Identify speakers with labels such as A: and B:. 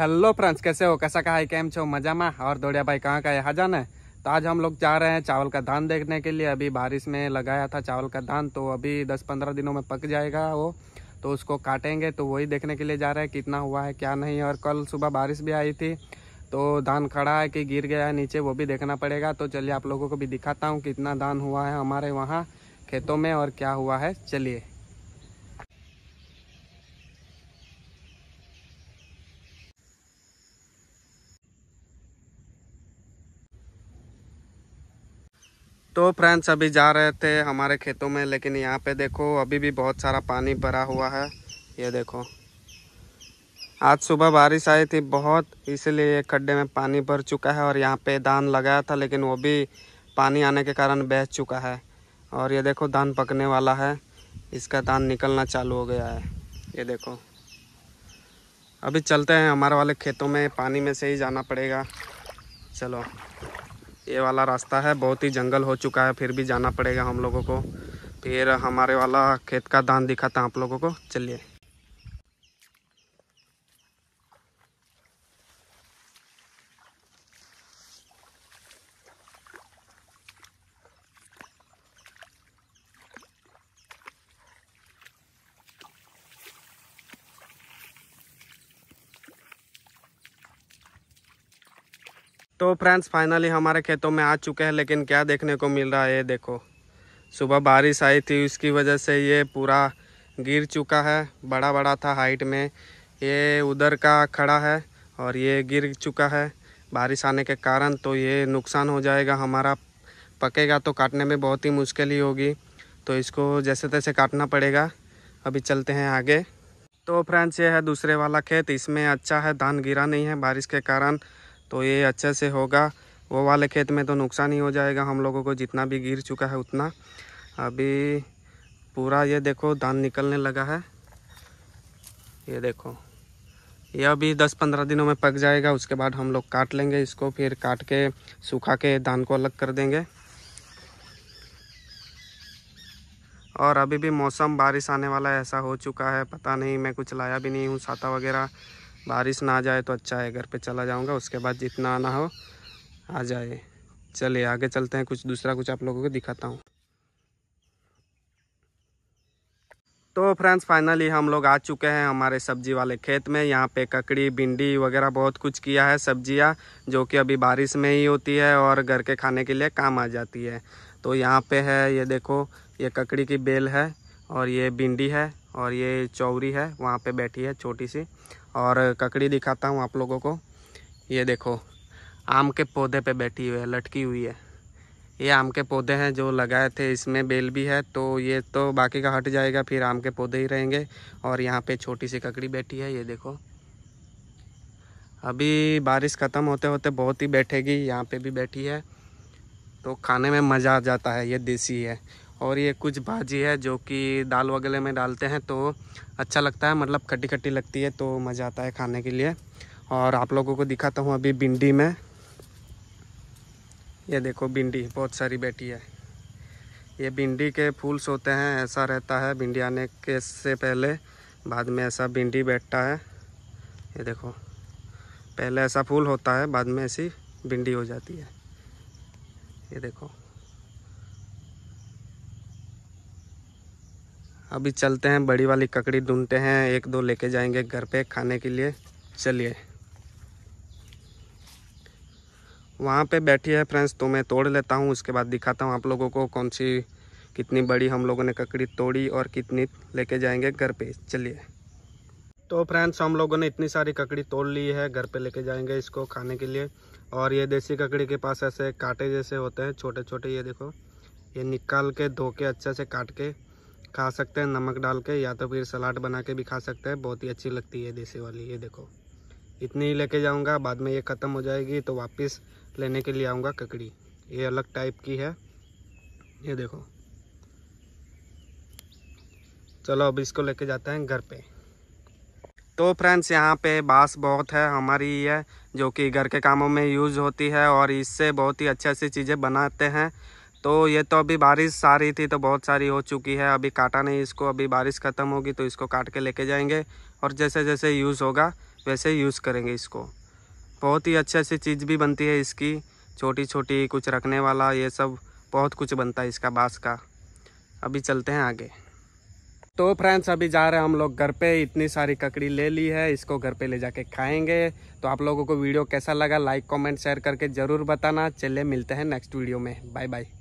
A: hello friends कैसे हो कैसा कहा कैम छो मजा में और दौड़िया भाई कहाँ का यहाँ जाना है तो आज हम लोग जा रहे हैं चावल का धान देखने के लिए अभी बारिश में लगाया था चावल का धान तो अभी 10-15 दिनों में पक जाएगा वो तो उसको काटेंगे तो वही देखने के लिए जा रहे हैं कितना हुआ है क्या नहीं और कल सुबह बारिश भी आई थी तो धान खड़ा है कि गिर गया है नीचे वो भी देखना पड़ेगा तो चलिए आप लोगों को भी दिखाता हूँ कितना धान हुआ है हमारे वहाँ खेतों में और क्या हुआ है चलिए तो फ्रेंड्स अभी जा रहे थे हमारे खेतों में लेकिन यहाँ पे देखो अभी भी बहुत सारा पानी भरा हुआ है ये देखो आज सुबह बारिश आई थी बहुत इसीलिए खड्डे में पानी भर चुका है और यहाँ पे धान लगाया था लेकिन वो भी पानी आने के कारण बह चुका है और ये देखो धान पकने वाला है इसका धान निकलना चालू हो गया है ये देखो अभी चलते हैं हमारे वाले खेतों में पानी में से ही जाना पड़ेगा चलो ये वाला रास्ता है बहुत ही जंगल हो चुका है फिर भी जाना पड़ेगा हम लोगों को फिर हमारे वाला खेत का धान दिखाता था आप लोगों को चलिए तो फ्रेंड्स फाइनली हमारे खेतों में आ चुके हैं लेकिन क्या देखने को मिल रहा है ये देखो सुबह बारिश आई थी उसकी वजह से ये पूरा गिर चुका है बड़ा बड़ा था हाइट में ये उधर का खड़ा है और ये गिर चुका है बारिश आने के कारण तो ये नुकसान हो जाएगा हमारा पकेगा तो काटने में बहुत ही मुश्किल ही होगी तो इसको जैसे तैसे काटना पड़ेगा अभी चलते हैं आगे तो फ्रेंड्स ये है दूसरे वाला खेत इसमें अच्छा है धान गिरा नहीं है बारिश के कारण तो ये अच्छे से होगा वो वाले खेत में तो नुकसान ही हो जाएगा हम लोगों को जितना भी गिर चुका है उतना अभी पूरा ये देखो धान निकलने लगा है ये देखो ये अभी 10-15 दिनों में पक जाएगा उसके बाद हम लोग काट लेंगे इसको फिर काट के सूखा के धान को अलग कर देंगे और अभी भी मौसम बारिश आने वाला ऐसा हो चुका है पता नहीं मैं कुछ लाया भी नहीं हूँ साता वगैरह बारिश ना आ जाए तो अच्छा है घर पे चला जाऊँगा उसके बाद जितना आना हो आ जाए चलिए आगे चलते हैं कुछ दूसरा कुछ आप लोगों को दिखाता हूँ तो फ्रेंड्स फाइनली हम लोग आ चुके हैं हमारे सब्जी वाले खेत में यहाँ पे ककड़ी भिंडी वगैरह बहुत कुछ किया है सब्जियाँ जो कि अभी बारिश में ही होती है और घर के खाने के लिए काम आ जाती है तो यहाँ पे है ये देखो ये ककड़ी की बेल है और ये भिंडी है और ये चौरी है वहाँ पे बैठी है छोटी सी और ककड़ी दिखाता हूँ आप लोगों को ये देखो आम के पौधे पे बैठी हुई है लटकी हुई है ये आम के पौधे हैं जो लगाए थे इसमें बेल भी है तो ये तो बाकी का हट जाएगा फिर आम के पौधे ही रहेंगे और यहाँ पे छोटी सी ककड़ी बैठी है ये देखो अभी बारिश ख़त्म होते होते बहुत ही बैठेगी यहाँ पे भी बैठी है तो खाने में मज़ा आ जाता है ये देसी है और ये कुछ भाजी है जो कि दाल वगैरह में डालते हैं तो अच्छा लगता है मतलब खट्टी खट्टी लगती है तो मज़ा आता है खाने के लिए और आप लोगों को दिखाता हूँ अभी भिंडी में ये देखो भिंडी बहुत सारी बैठी है ये भिंडी के फूल्स होते हैं ऐसा रहता है भिंडी आने के से पहले बाद में ऐसा भिंडी बैठता है ये देखो पहले ऐसा फूल होता है बाद में ऐसी भिंडी हो जाती है ये देखो अभी चलते हैं बड़ी वाली ककड़ी ढूंढते हैं एक दो लेके जाएंगे घर पे खाने के लिए चलिए वहाँ पे बैठी है फ्रेंड्स तो मैं तोड़ लेता हूँ उसके बाद दिखाता हूँ आप लोगों को कौन सी कितनी बड़ी हम लोगों ने ककड़ी तोड़ी और कितनी लेके जाएंगे घर पे चलिए तो फ्रेंड्स हम लोगों ने इतनी सारी ककड़ी तोड़ ली है घर पे लेके जाएंगे इसको खाने के लिए और ये देसी ककड़ी के पास ऐसे कांटे जैसे होते हैं छोटे छोटे ये देखो ये निकाल के धो के अच्छे से काट के खा सकते हैं नमक डाल के या तो फिर सलाद बना के भी खा सकते हैं बहुत ही अच्छी लगती है देसी वाली ये देखो इतनी ही लेके जाऊंगा बाद में ये ख़त्म हो जाएगी तो वापस लेने के लिए आऊँगा ककड़ी ये अलग टाइप की है ये देखो चलो अब इसको लेके जाते हैं घर पे तो फ्रेंड्स यहाँ पे बांस बहुत है हमारी है जो कि घर के कामों में यूज़ होती है और इससे बहुत ही अच्छी अच्छी चीज़ें बनाते हैं तो ये तो अभी बारिश आ रही थी तो बहुत सारी हो चुकी है अभी काटा नहीं इसको अभी बारिश ख़त्म होगी तो इसको काट के लेके जाएंगे और जैसे जैसे यूज़ होगा वैसे यूज़ करेंगे इसको बहुत ही अच्छी अच्छी चीज़ भी बनती है इसकी छोटी छोटी कुछ रखने वाला ये सब बहुत कुछ बनता है इसका बाँस का अभी चलते हैं आगे तो फ्रेंड्स अभी जा रहे हैं हम लोग घर पे इतनी सारी ककड़ी ले ली है इसको घर पे ले जाके खाएंगे तो आप लोगों को वीडियो कैसा लगा लाइक कमेंट शेयर करके ज़रूर बताना चलिए मिलते हैं नेक्स्ट वीडियो में बाय बाय